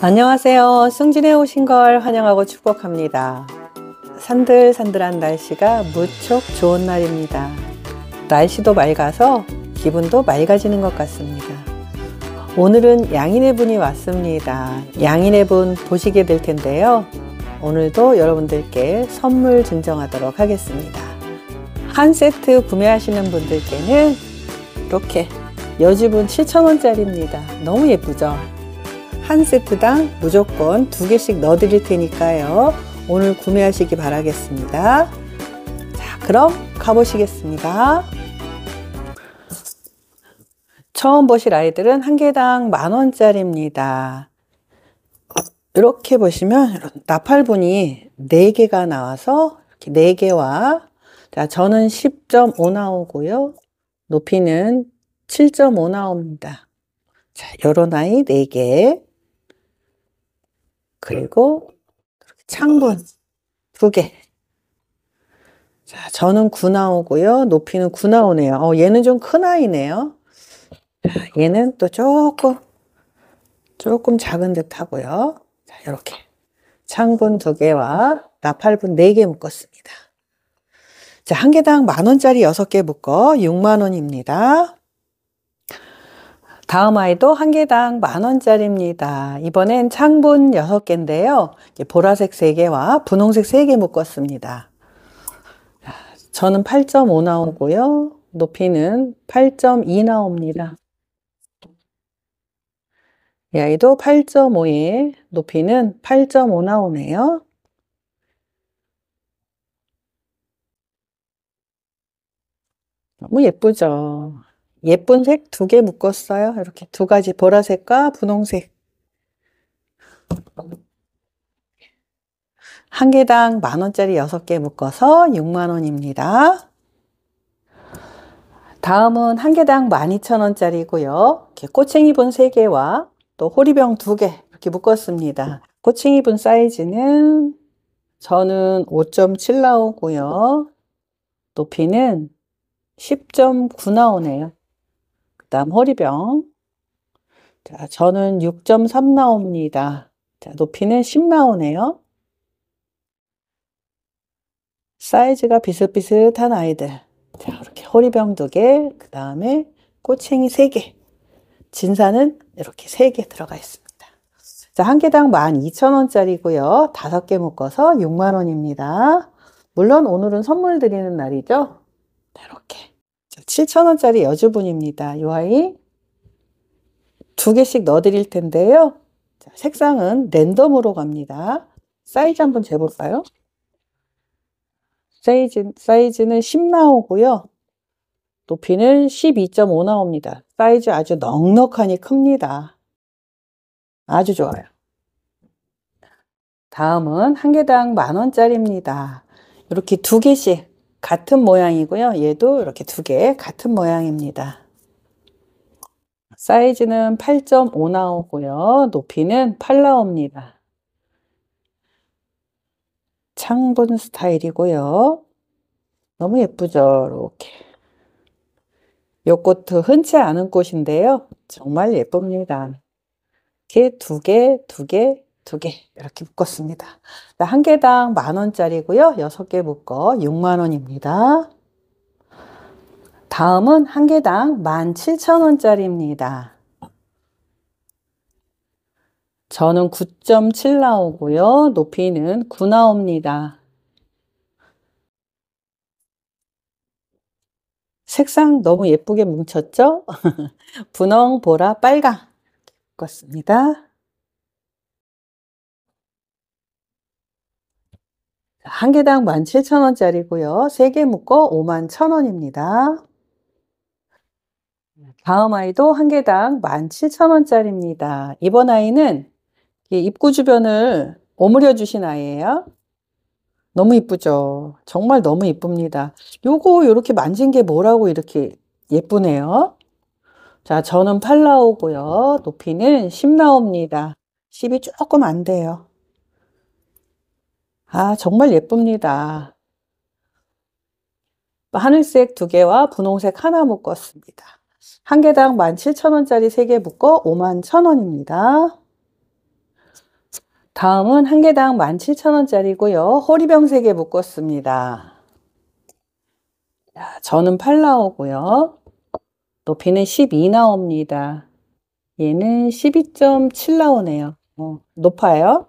안녕하세요. 승진해 오신 걸 환영하고 축복합니다. 산들산들한 날씨가 무척 좋은 날입니다. 날씨도 맑아서 기분도 맑아지는 것 같습니다. 오늘은 양인의 분이 왔습니다. 양인의 분 보시게 될 텐데요. 오늘도 여러분들께 선물 증정하도록 하겠습니다. 한 세트 구매하시는 분들께는 이렇게 여집분 7,000원짜리입니다. 너무 예쁘죠? 한 세트당 무조건 두 개씩 넣어 드릴 테니까요. 오늘 구매하시기 바라겠습니다. 자, 그럼 가보시겠습니다. 처음 보실 아이들은 한 개당 만 원짜리입니다. 이렇게 보시면 나팔분이 4개가 나와서 이렇게 4개와 자, 저는 10.5 나오고요. 높이는 7.5 나옵니다. 자, 요런 아이 4개. 그리고 창분 2개. 자, 저는 9 나오고요. 높이는 9 나오네요. 어, 얘는 좀 큰 아이네요. 자, 얘는 또 조금, 조금 작은 듯 하고요. 자, 요렇게. 창분 2개와 나팔분 4개 묶었습니다. 자, 한 개당 만원짜리 6개 묶어 6만원입니다. 다음 아이도 한 개당 만 원짜리입니다. 이번엔 창분 6개인데요. 보라색 3개와 분홍색 3개 묶었습니다. 저는 8.5 나오고요. 높이는 8.2 나옵니다. 이 아이도 8.5에 높이는 8.5 나오네요. 너무 예쁘죠? 예쁜 색 두 개 묶었어요. 이렇게 두 가지 보라색과 분홍색. 한 개당 만 원짜리 6개 묶어서 6만 원입니다. 다음은 한 개당 12,000원짜리고요. 이렇게 꼬챙이 분 3개와 또 호리병 2개 이렇게 묶었습니다. 꼬챙이 분 사이즈는 저는 5.7 나오고요. 높이는 10.9 나오네요. 다음 허리병. 자, 저는 6.3 나옵니다. 자, 높이는 10 나오네요. 사이즈가 비슷비슷한 아이들. 자, 이렇게 허리병 두 개, 그 다음에 꼬챙이 3 개. 진사는 이렇게 3개 들어가 있습니다. 자, 한 개당 12,000원짜리고요. 다섯 개 묶어서 6만 원입니다. 물론 오늘은 선물 드리는 날이죠. 이렇게 7,000원짜리 여주분입니다. 이 아이 두 개씩 넣어드릴 텐데요. 자, 색상은 랜덤으로 갑니다. 사이즈 한번 재볼까요? 사이즈, 사이즈는 10 나오고요. 높이는 12.5 나옵니다. 사이즈 아주 넉넉하니 큽니다. 아주 좋아요. 다음은 한 개당 만 원짜리입니다. 이렇게 두 개씩 같은 모양이고요. 얘도 이렇게 두 개 같은 모양입니다. 사이즈는 8.5 나오고요. 높이는 8 나옵니다. 창분 스타일이고요. 너무 예쁘죠? 이렇게. 요 꽃도 흔치 않은 꽃인데요. 정말 예쁩니다. 이렇게 두 개, 두 개, 두개 이렇게 묶었습니다. 네, 한 개당 만 원짜리고요. 여섯 개 묶어 6만 원입니다. 다음은 한 개당 1 7 0원짜리입니다 저는 9.7 나오고요. 높이는 9 나옵니다. 색상 너무 예쁘게 뭉쳤죠? 분홍, 보라, 빨강 묶었습니다. 한 개당 17,000원짜리고요. 세 개 묶어 51,000원입니다. 다음 아이도 한 개당 17,000원짜리입니다. 이번 아이는 입구 주변을 오므려 주신 아이예요. 너무 이쁘죠? 정말 너무 이쁩니다. 요거 이렇게 만진 게 뭐라고 이렇게 예쁘네요. 자, 저는 8나오고요. 높이는 10나옵니다. 10이 조금 안 돼요. 아, 정말 예쁩니다. 하늘색 두 개와 분홍색 하나 묶었습니다. 한 개당 17,000원짜리 세 개 묶어 51,000원입니다. 다음은 한 개당 17,000원짜리고요. 허리병 세 개 묶었습니다. 저는 8 나오고요. 높이는 12 나옵니다. 얘는 12.7 나오네요. 어, 높아요.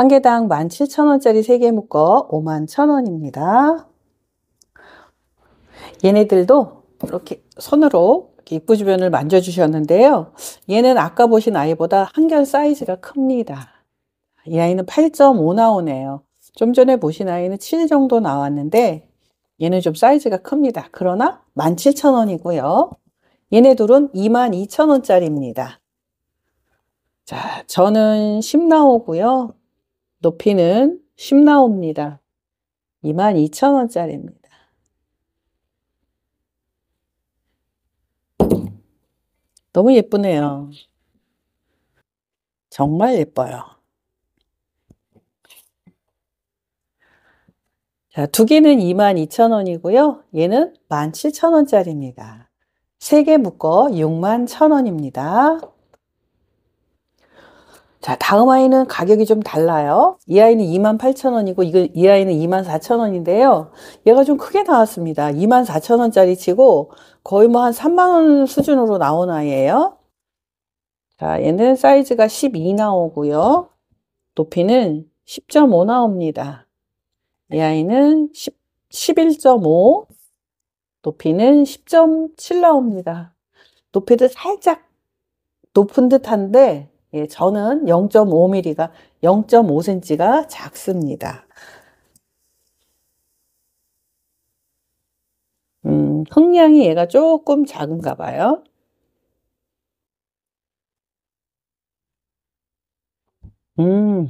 한 개당 17,000원짜리 3개 묶어 51,000원입니다. 얘네들도 이렇게 손으로 입구 주변을 만져주셨는데요. 얘는 아까 보신 아이보다 한결 사이즈가 큽니다. 이 아이는 8.5 나오네요. 좀 전에 보신 아이는 7 정도 나왔는데 얘는 좀 사이즈가 큽니다. 그러나 17,000원이고요. 얘네 둘은 22,000원짜리입니다. 자, 저는 10 나오고요. 높이는 10나옵니다. 22,000원짜리입니다. 너무 예쁘네요. 정말 예뻐요. 자, 두 개는 22,000원이고요. 얘는 17,000원짜리입니다. 세 개 묶어 61,000원입니다. 자, 다음 아이는 가격이 좀 달라요. 이 아이는 28,000원이고, 이거, 이 아이는 24,000원인데요. 얘가 좀 크게 나왔습니다. 24,000원짜리 치고, 거의 뭐 한 3만원 수준으로 나온 아이예요. 자, 얘는 사이즈가 12 나오고요. 높이는 10.5 나옵니다. 이 아이는 10, 11.5, 높이는 10.7 나옵니다. 높이도 살짝 높은 듯한데, 예, 저는 0.5mm가 0.5cm가 작습니다. 음, 흙량이 얘가 조금 작은가 봐요. 음.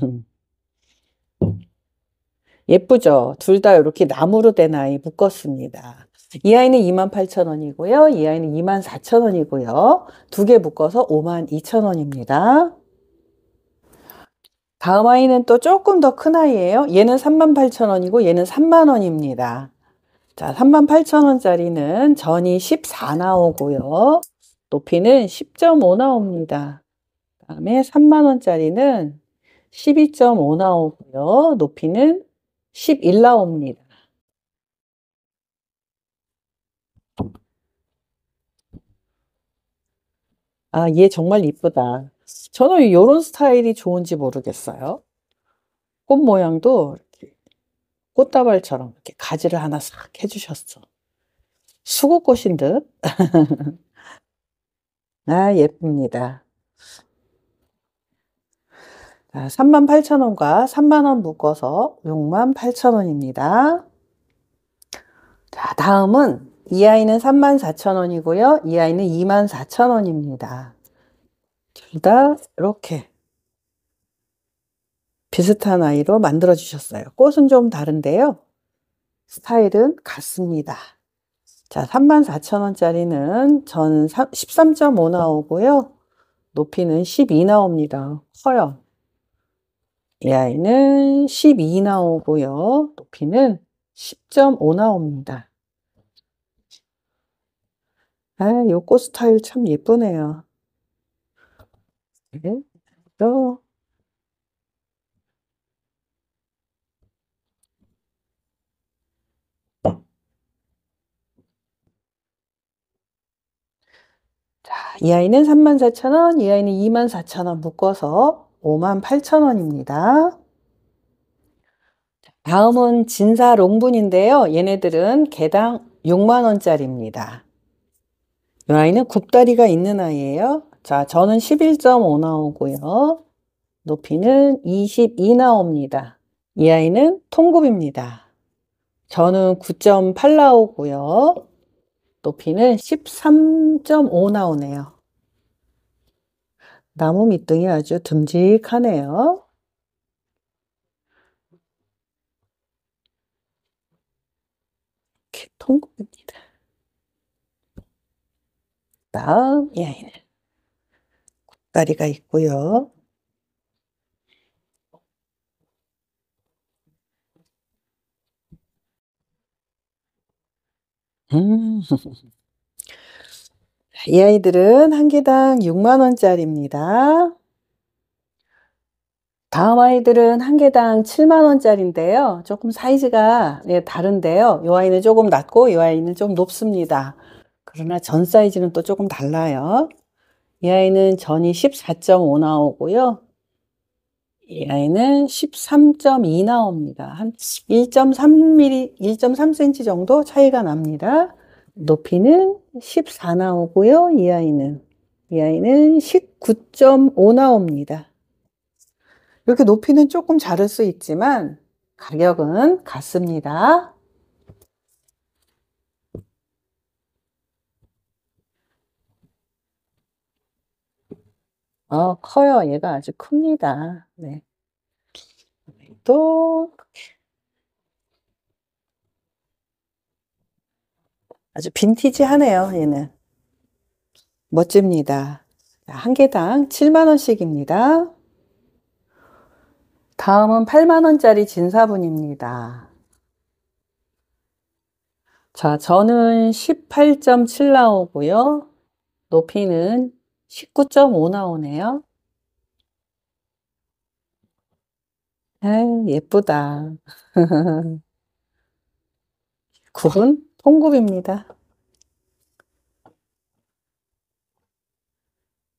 예쁘죠? 둘 다 이렇게 나무로 된 아이 묶었습니다. 이 아이는 28,000원이고요. 이 아이는 24,000원이고요. 두 개 묶어서 52,000원입니다. 다음 아이는 또 조금 더 큰 아이예요. 얘는 38,000원이고 얘는 3만원입니다. 자, 38,000원짜리는 전이 14 나오고요. 높이는 10.5 나옵니다. 그 다음에 3만원짜리는 12.5 나오고요. 높이는 11 나옵니다. 아, 얘 정말 이쁘다. 저는 이런 스타일이 좋은지 모르겠어요. 꽃 모양도 이렇게 꽃다발처럼 이렇게 가지를 하나 싹 해주셨어. 수국꽃인 듯. 아, 예쁩니다. 38,000원과 3만원 묶어서 68,000원입니다. 자, 다음은 이 아이는 34,000원이고요. 이 아이는 24,000원입니다. 둘 다 이렇게 비슷한 아이로 만들어 주셨어요. 꽃은 좀 다른데요. 스타일은 같습니다. 자, 34,000원짜리는 전 13.5 나오고요. 높이는 12 나옵니다. 커요. 이 아이는 12 나오고요. 높이는 10.5 나옵니다. 아, 요거 스타일 참 예쁘네요. 네, 또. 자, 이 아이는 34,000원, 이 아이는 24,000원 묶어서 58,000원입니다. 다음은 진사 롱분인데요. 얘네들은 개당 6만원짜리입니다. 이 아이는 굽다리가 있는 아이예요. 자, 저는 11.5 나오고요. 높이는 22 나옵니다. 이 아이는 통굽입니다. 저는 9.8 나오고요. 높이는 13.5 나오네요. 나무 밑둥이 아주 듬직하네요. 통곡입니다. 다음 이 아이는 곱다리가 있고요. 음. 이 아이들은 한 개당 6만원짜리입니다. 다음 아이들은 한 개당 7만원짜리인데요. 조금 사이즈가 네, 다른데요. 이 아이는 조금 낮고 이 아이는 좀 높습니다. 그러나 전 사이즈는 또 조금 달라요. 이 아이는 전이 14.5 나오고요. 이 아이는 13.2 나옵니다. 한 1.3mm, 1.3cm 정도 차이가 납니다. 높이는 14 나오고요. 이 아이는 이 아이는 19.5 나옵니다. 이렇게 높이는 조금 자를 수 있지만 가격은 같습니다. 어, 커요. 얘가 아주 큽니다. 네. 또 아주 빈티지하네요. 얘는 멋집니다. 한 개당 7만 원씩입니다. 다음은 8만 원짜리 진사분입니다. 자, 저는 18.7 나오고요. 높이는 19.5 나오네요. 에이, 예쁘다. 9분 통굽입니다.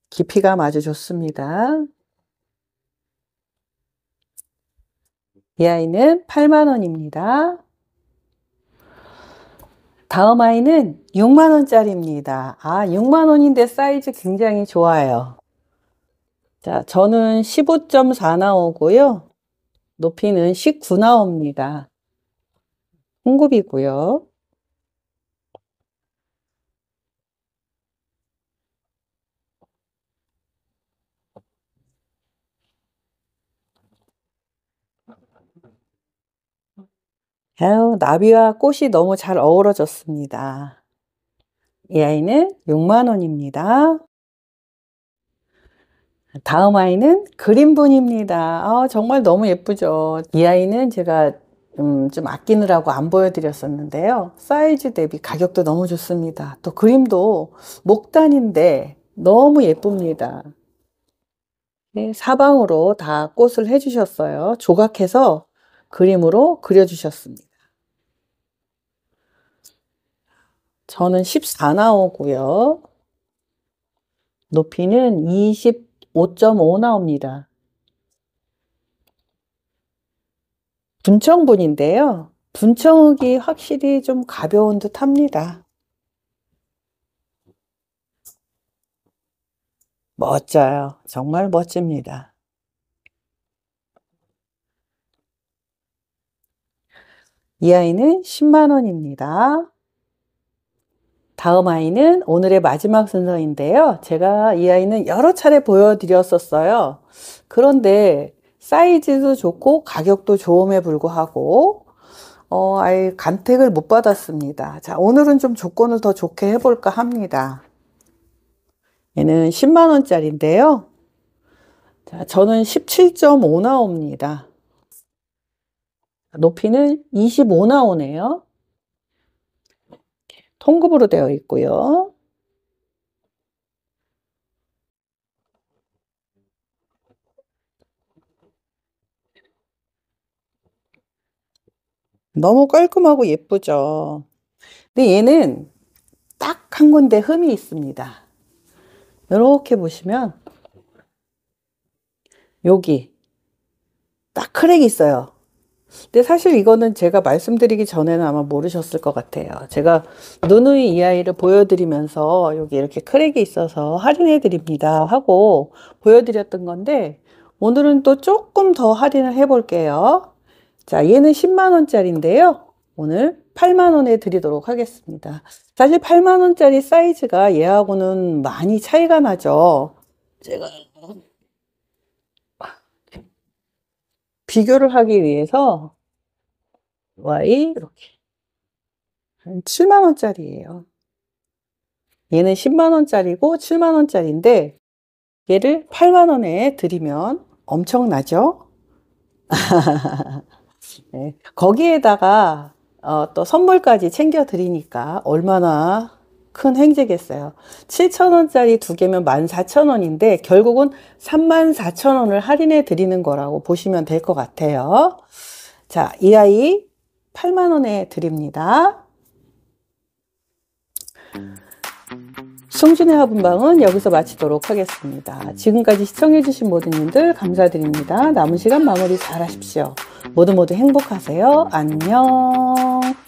깊이가 아주 좋습니다. 이 아이는 8만원입니다. 다음 아이는 6만원짜리입니다. 아, 6만원인데 사이즈 굉장히 좋아요. 자, 저는 15.4 나오고요. 높이는 19 나옵니다. 홍급이고요. 아유, 나비와 꽃이 너무 잘 어우러졌습니다. 이 아이는 6만원입니다. 다음 아이는 그림분입니다 아, 정말 너무 예쁘죠. 이 아이는 제가 음, 좀 아끼느라고 안 보여드렸었는데요. 사이즈 대비 가격도 너무 좋습니다. 또 그림도 목단인데 너무 예쁩니다. 네, 사방으로 다 꽃을 해주셨어요. 조각해서 그림으로 그려주셨습니다. 저는 14 나오고요. 높이는 25.5 나옵니다. 분청분인데요. 분청흙이 확실히 좀 가벼운 듯 합니다. 멋져요. 정말 멋집니다. 이 아이는 10만원입니다. 다음 아이는 오늘의 마지막 순서인데요. 제가 이 아이는 여러 차례 보여드렸었어요. 그런데 사이즈도 좋고 가격도 좋음에 불구하고 어, 아예 간택을 못 받았습니다. 자, 오늘은 좀 조건을 더 좋게 해볼까 합니다. 얘는 10만원짜리인데요. 자, 저는 17.5나옵니다. 높이는 25나오네요. 통급으로 되어 있고요. 너무 깔끔하고 예쁘죠. 근데 얘는 딱 한 군데 흠이 있습니다. 이렇게 보시면 여기 딱 크랙이 있어요. 근데 사실 이거는 제가 말씀드리기 전에는 아마 모르셨을 것 같아요. 제가 누누이 이 아이를 보여드리면서 여기 이렇게 크랙이 있어서 할인해드립니다 하고 보여드렸던 건데 오늘은 또 조금 더 할인을 해볼게요. 자, 얘는 10만원짜리인데요. 오늘 8만원에 드리도록 하겠습니다. 사실 8만원짜리 사이즈가 얘하고는 많이 차이가 나죠. 제가 비교를 하기 위해서 y 이렇게 7만 원짜리예요. 얘는 10만 원짜리고 7만 원짜리인데 얘를 8만 원에 드리면 엄청나죠? 네. 거기에다가 어, 또 선물까지 챙겨 드리니까 얼마나 큰 횡재겠어요. 7,000원짜리 두 개면 14,000원인데 결국은 34,000원을 할인해 드리는 거라고 보시면 될 것 같아요. 자, 이 아이 8만원에 드립니다. 송준의 화분방은 여기서 마치도록 하겠습니다. 지금까지 시청해주신 모든 분들 감사드립니다. 남은 시간 마무리 잘 하십시오. 모두 모두 행복하세요. 안녕.